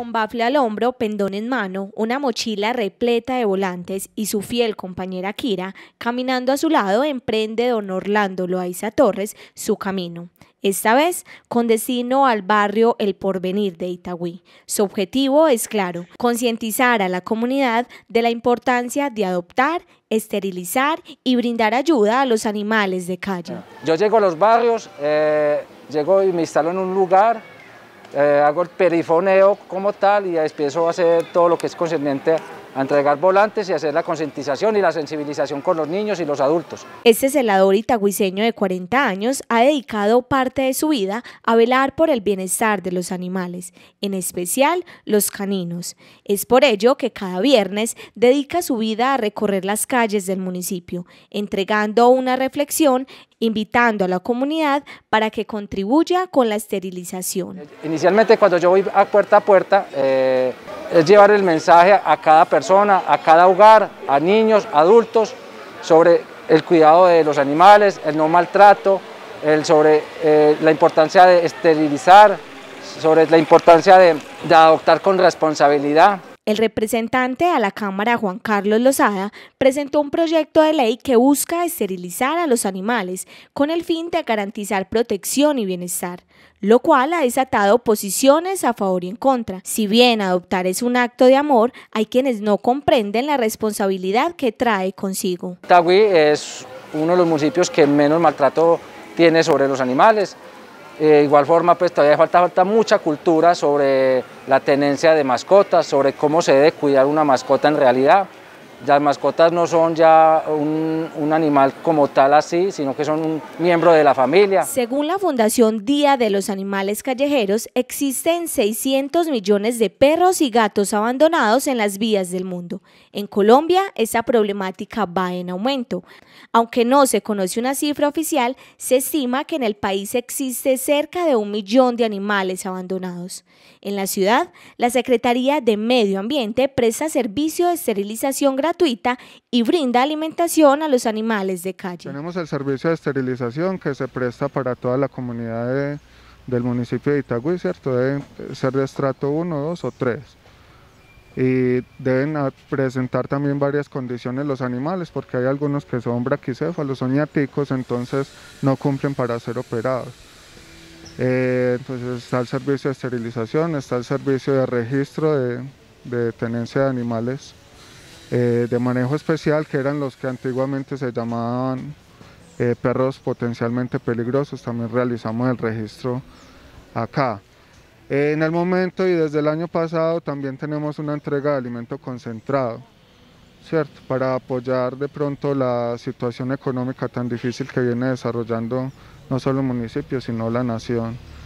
Con bafle al hombro, pendón en mano, una mochila repleta de volantes y su fiel compañera Kira, caminando a su lado, emprende don Orlando Loaiza Torres su camino. Esta vez con destino al barrio El Porvenir de Itagüí. Su objetivo es claro, concientizar a la comunidad de la importancia de adoptar, esterilizar y brindar ayuda a los animales de calle. Yo llego a los barrios, eh, llego y me instalo en un lugar eh, hago el perifoneo como tal y empiezo a hacer todo lo que es concerniente a entregar volantes y hacer la concientización y la sensibilización con los niños y los adultos. Este celador itagüiseño de 40 años ha dedicado parte de su vida a velar por el bienestar de los animales, en especial los caninos. Es por ello que cada viernes dedica su vida a recorrer las calles del municipio, entregando una reflexión invitando a la comunidad para que contribuya con la esterilización. Inicialmente cuando yo voy a puerta a puerta, eh, es llevar el mensaje a cada persona, a cada hogar, a niños, adultos, sobre el cuidado de los animales, el no maltrato, sobre eh, la importancia de esterilizar, sobre la importancia de adoptar con responsabilidad. El representante a la Cámara, Juan Carlos Lozada, presentó un proyecto de ley que busca esterilizar a los animales con el fin de garantizar protección y bienestar, lo cual ha desatado posiciones a favor y en contra. Si bien adoptar es un acto de amor, hay quienes no comprenden la responsabilidad que trae consigo. Tagui es uno de los municipios que menos maltrato tiene sobre los animales. Eh, de igual forma, pues todavía falta, falta mucha cultura sobre la tenencia de mascotas, sobre cómo se debe cuidar una mascota en realidad. Las mascotas no son ya un, un, animal como tal así, sino que son un miembro de la familia. Según la Fundación Día de los Animales Callejeros, existen 600 millones de perros y gatos abandonados en las vías del mundo. En Colombia, esa problemática va en aumento. Aunque no se conoce una cifra oficial, se estima que en el país existe cerca de un millón de animales abandonados. En la ciudad, la Secretaría de Medio Ambiente presta servicio de esterilización gratuita y brinda alimentación a los animales de calle. Tenemos el servicio de esterilización que se presta para toda la comunidad del municipio de Itagüí, ¿cierto? Deben ser de estrato 1, 2 o 3. Y deben presentar también varias condiciones los animales, porque hay algunos que son braquicéfalos, son ñaticos, entonces no cumplen para ser operados. Eh, entonces está el servicio de esterilización, está el servicio de registro de, de tenencia de animales. Eh, de manejo especial, que eran los que antiguamente se llamaban eh, perros potencialmente peligrosos. También realizamos el registro acá. En el momento y desde el año pasado también tenemos una entrega de alimento concentrado, ¿cierto? Para apoyar de pronto la situación económica tan difícil que viene desarrollando no solo el municipio, sino la nación.